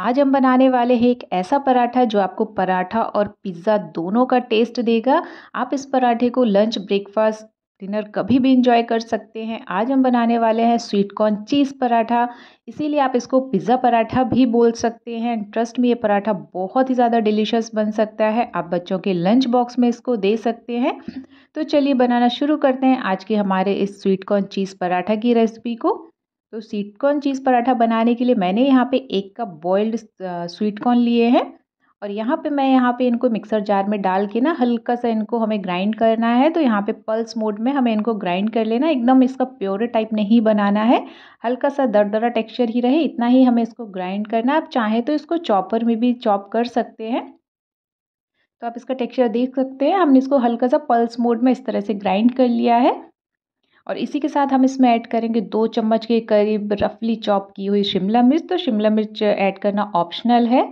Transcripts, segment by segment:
आज हम बनाने वाले हैं एक ऐसा पराठा जो आपको पराठा और पिज़्ज़ा दोनों का टेस्ट देगा आप इस पराठे को लंच ब्रेकफास्ट डिनर कभी भी इंजॉय कर सकते हैं आज हम बनाने वाले हैं स्वीट कॉर्न चीज़ पराठा इसीलिए आप इसको पिज़्ज़ा पराठा भी बोल सकते हैं ट्रस्ट में ये पराठा बहुत ही ज़्यादा डिलीशियस बन सकता है आप बच्चों के लंच बॉक्स में इसको दे सकते हैं तो चलिए बनाना शुरू करते हैं आज के हमारे इस स्वीट कॉर्न चीज़ पराठा की रेसिपी को तो स्वीटकॉर्न चीज़ पराठा बनाने के लिए मैंने यहाँ पे एक कप बॉइल्ड स्वीटकॉर्न लिए हैं और यहाँ पे मैं यहाँ पे इनको मिक्सर जार में डाल के ना हल्का सा इनको हमें ग्राइंड करना है तो यहाँ पे पल्स मोड में हमें इनको ग्राइंड कर लेना एकदम इसका प्योर टाइप नहीं बनाना है हल्का सा दरदरा टेक्सचर ही रहे इतना ही हमें इसको ग्राइंड करना आप चाहें तो इसको चॉपर में भी चॉप कर सकते हैं तो आप इसका टेक्सचर देख सकते हैं हमने इसको हल्का सा पल्स मोड में इस तरह से ग्राइंड कर लिया है और इसी के साथ हम इसमें ऐड करेंगे दो चम्मच के करीब रफली चॉप की हुई शिमला मिर्च तो शिमला मिर्च ऐड करना ऑप्शनल है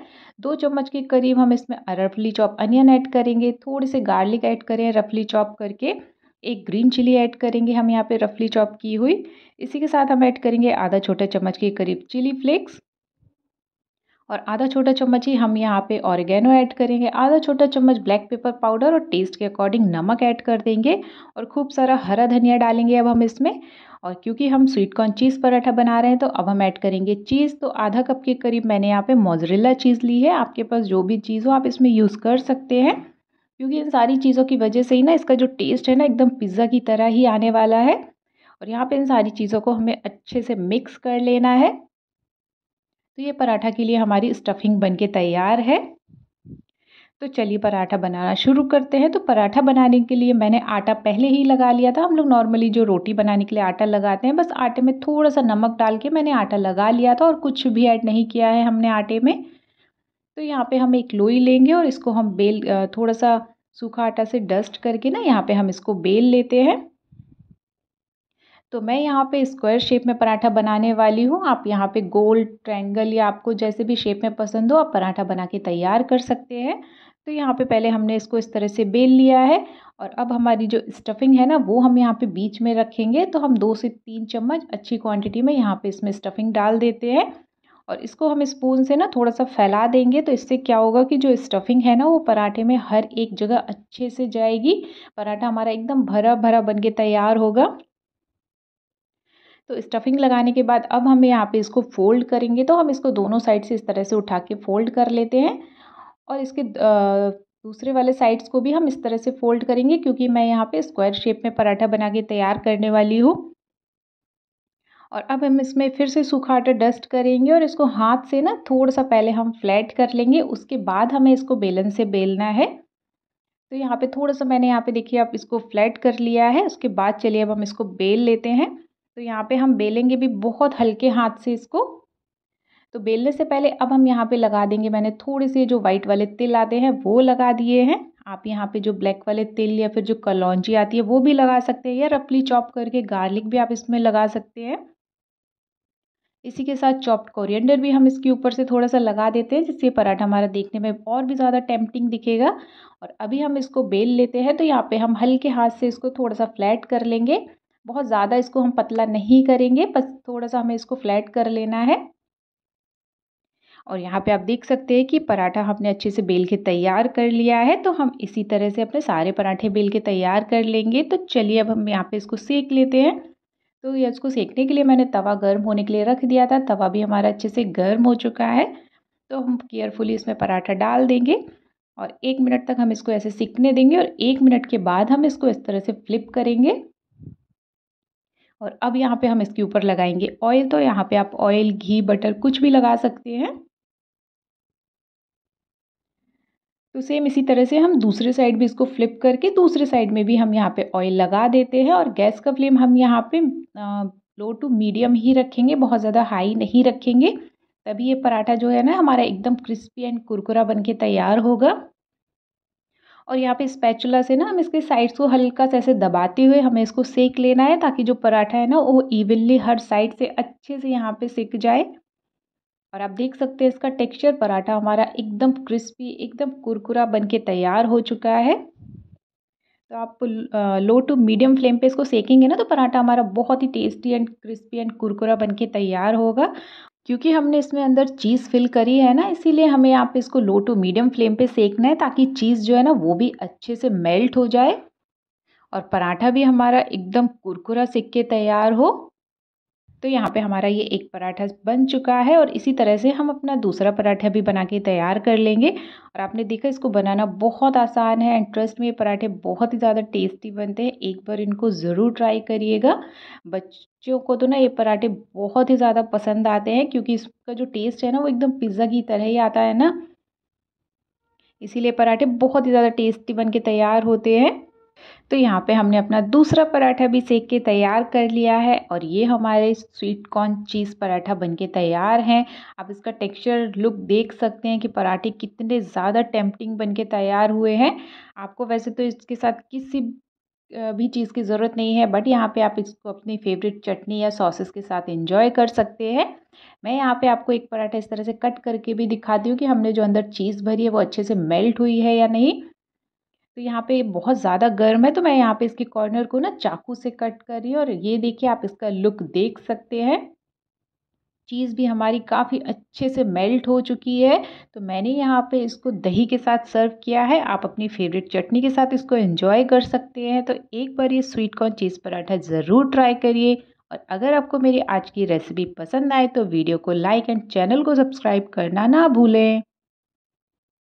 दो चम्मच के करीब हम इसमें रफली चॉप अनियन ऐड करेंगे थोड़े से गार्लिक ऐड करें रफली चॉप करके एक ग्रीन चिली ऐड करेंगे हम यहाँ पे रफली चॉप की हुई इसी के साथ हम ऐड करेंगे आधा छोटा चम्मच के करीब चिली फ्लेक्स और आधा छोटा चम्मच ही हम यहाँ पे ऑरिगेनो ऐड करेंगे आधा छोटा चम्मच ब्लैक पेपर पाउडर और टेस्ट के अकॉर्डिंग नमक ऐड कर देंगे और खूब सारा हरा धनिया डालेंगे अब हम इसमें और क्योंकि हम स्वीट कॉर्न चीज़ पराठा बना रहे हैं तो अब हम ऐड करेंगे चीज़ तो आधा कप के करीब मैंने यहाँ पे मोजरेला चीज़ ली है आपके पास जो भी चीज़ हो आप इसमें यूज़ कर सकते हैं क्योंकि इन सारी चीज़ों की वजह से ही ना इसका जो टेस्ट है ना एकदम पिज़्ज़ा की तरह ही आने वाला है और यहाँ पे इन सारी चीज़ों को हमें अच्छे से मिक्स कर लेना है तो ये पराठा के लिए हमारी स्टफिंग बनके तैयार है तो चलिए पराठा बनाना शुरू करते हैं तो पराठा बनाने के लिए मैंने आटा पहले ही लगा लिया था हम लोग नॉर्मली जो रोटी बनाने के लिए आटा लगाते हैं बस आटे में थोड़ा सा नमक डाल के मैंने आटा लगा लिया था और कुछ भी ऐड नहीं किया है हमने आटे में तो यहाँ पे हम एक लोई लेंगे और इसको हम बेल थोड़ा सा सूखा आटा से डस्ट करके ना यहाँ पर हम इसको बेल लेते हैं तो मैं यहाँ पे स्क्वायर शेप में पराठा बनाने वाली हूँ आप यहाँ पे गोल ट्रायंगल या आपको जैसे भी शेप में पसंद हो आप पराठा बना के तैयार कर सकते हैं तो यहाँ पे पहले हमने इसको इस तरह से बेल लिया है और अब हमारी जो स्टफिंग है ना वो हम यहाँ पे बीच में रखेंगे तो हम दो से तीन चम्मच अच्छी क्वान्टिटी में यहाँ पर इसमें स्टफिंग डाल देते हैं और इसको हम स्पून से ना थोड़ा सा फैला देंगे तो इससे क्या होगा कि जो स्टफिंग है ना वो पराठे में हर एक जगह अच्छे से जाएगी पराठा हमारा एकदम भरा भरा बन के तैयार होगा तो स्टफिंग लगाने के बाद अब हम यहाँ पे इसको फोल्ड करेंगे तो हम इसको दोनों साइड से इस तरह से उठा के फोल्ड कर लेते हैं और इसके दूसरे वाले साइड्स को भी हम इस तरह से फोल्ड करेंगे क्योंकि मैं यहाँ पे स्क्वायर शेप में पराठा बना के तैयार करने वाली हूँ और अब हम इसमें फिर से सूखा आटा डस्ट करेंगे और इसको हाथ से ना थोड़ा सा पहले हम फ्लैट कर लेंगे उसके बाद हमें इसको बेलन से बेलना है तो यहाँ पे थोड़ा सा मैंने यहाँ पे देखिए आप इसको फ्लैट कर लिया है उसके बाद चलिए अब हम इसको बेल लेते हैं तो यहाँ पे हम बेलेंगे भी बहुत हल्के हाथ से इसको तो बेलने से पहले अब हम यहाँ पे लगा देंगे मैंने थोड़े से जो वाइट वाले तिल आते हैं वो लगा दिए हैं आप यहाँ पे जो ब्लैक वाले तिल या फिर जो कलौजी आती है वो भी लगा सकते हैं या रफली चॉप करके गार्लिक भी आप इसमें लगा सकते हैं इसी के साथ चॉप्ड कोरिएंडर भी हम इसके ऊपर से थोड़ा सा लगा देते हैं जिससे पराठा हमारा देखने में और भी ज़्यादा टेम्पटिंग दिखेगा और अभी हम इसको बेल लेते हैं तो यहाँ पे हम हल्के हाथ से इसको थोड़ा सा फ्लैट कर लेंगे बहुत ज़्यादा इसको हम पतला नहीं करेंगे बस थोड़ा सा हमें इसको फ्लैट कर लेना है और यहाँ पे आप देख सकते हैं कि पराठा हमने अच्छे से बेल के तैयार कर लिया है तो हम इसी तरह से अपने सारे पराठे बेल के तैयार कर लेंगे तो चलिए अब हम यहाँ पे इसको सेक लेते हैं तो ये इसको सेकने के लिए मैंने तवा गर्म होने के लिए रख दिया था तवा भी हमारा अच्छे से गर्म हो चुका है तो हम केयरफुली इसमें पराठा डाल देंगे और एक मिनट तक हम इसको ऐसे सीखने देंगे और एक मिनट के बाद हम इसको इस तरह से फ्लिप करेंगे और अब यहाँ पे हम इसके ऊपर लगाएंगे ऑयल तो यहाँ पे आप ऑयल घी बटर कुछ भी लगा सकते हैं तो सेम इसी तरह से हम दूसरे साइड भी इसको फ्लिप करके दूसरे साइड में भी हम यहाँ पे ऑयल लगा देते हैं और गैस का फ्लेम हम यहाँ पे लो टू मीडियम ही रखेंगे बहुत ज़्यादा हाई नहीं रखेंगे तभी ये पराठा जो है ना हमारा एकदम क्रिस्पी एंड कुरकुरा बन के तैयार होगा और यहाँ पे स्पैचुला से ना हम इसके साइड्स को हल्का से ऐसे दबाते हुए हमें इसको सेक लेना है ताकि जो पराठा है ना वो इवनली हर साइड से अच्छे से यहाँ पे सेक जाए और आप देख सकते हैं इसका टेक्सचर पराठा हमारा एकदम क्रिस्पी एकदम कुरकुरा बन के तैयार हो चुका है तो आप लो टू मीडियम फ्लेम पे इसको सेकेंगे ना तो पराठा हमारा बहुत ही टेस्टी एंड क्रिस्पी एंड कुरकुरा बन के तैयार होगा क्योंकि हमने इसमें अंदर चीज़ फिल करी है ना इसीलिए हमें यहाँ पे इसको लो टू मीडियम फ्लेम पे सेकना है ताकि चीज़ जो है ना वो भी अच्छे से मेल्ट हो जाए और पराठा भी हमारा एकदम कुरकुरा सिक के तैयार हो तो यहाँ पे हमारा ये एक पराठा बन चुका है और इसी तरह से हम अपना दूसरा पराठा भी बना के तैयार कर लेंगे और आपने देखा इसको बनाना बहुत आसान है एंड ट्रस्ट में ये पराठे बहुत ही ज़्यादा टेस्टी बनते हैं एक बार इनको ज़रूर ट्राई करिएगा बच्चों को तो ना ये पराठे बहुत ही ज़्यादा पसंद आते हैं क्योंकि इसका जो टेस्ट है ना वो एकदम पिज़्ज़ा की तरह ही आता है ना इसीलिए पराठे बहुत ही ज़्यादा टेस्टी बन के तैयार होते हैं तो यहाँ पे हमने अपना दूसरा पराठा भी सेक के तैयार कर लिया है और ये हमारे स्वीट कॉर्न चीज़ पराठा बन के तैयार हैं आप इसका टेक्सचर लुक देख सकते हैं कि पराठे कितने ज़्यादा टेम्पटिंग बन के तैयार हुए हैं आपको वैसे तो इसके साथ किसी भी चीज़ की ज़रूरत नहीं है बट यहाँ पे आप इसको अपनी फेवरेट चटनी या सॉसेस के साथ इंजॉय कर सकते हैं मैं यहाँ पे आपको एक पराठा इस तरह से कट करके भी दिखाती हूँ कि हमने जो अंदर चीज़ भरी है वो अच्छे से मेल्ट हुई है या नहीं तो यहाँ पे बहुत ज़्यादा गर्म है तो मैं यहाँ पे इसके कॉर्नर को ना चाकू से कट कर रही हूँ और ये देखिए आप इसका लुक देख सकते हैं चीज़ भी हमारी काफ़ी अच्छे से मेल्ट हो चुकी है तो मैंने यहाँ पे इसको दही के साथ सर्व किया है आप अपनी फेवरेट चटनी के साथ इसको एंजॉय कर सकते हैं तो एक बार ये स्वीट कॉर्न चीज़ पराठा ज़रूर ट्राई करिए और अगर आपको मेरी आज की रेसिपी पसंद आए तो वीडियो को लाइक एंड चैनल को सब्सक्राइब करना ना भूलें